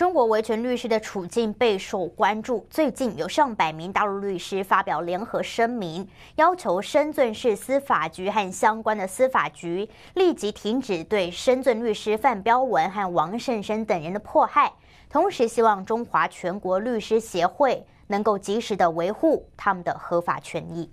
中国维权律师的处境备受关注。最近，有上百名大陆律师发表联合声明，要求深圳市司法局和相关的司法局立即停止对深圳律师范彪文和王胜生等人的迫害，同时希望中华全国律师协会能够及时的维护他们的合法权益。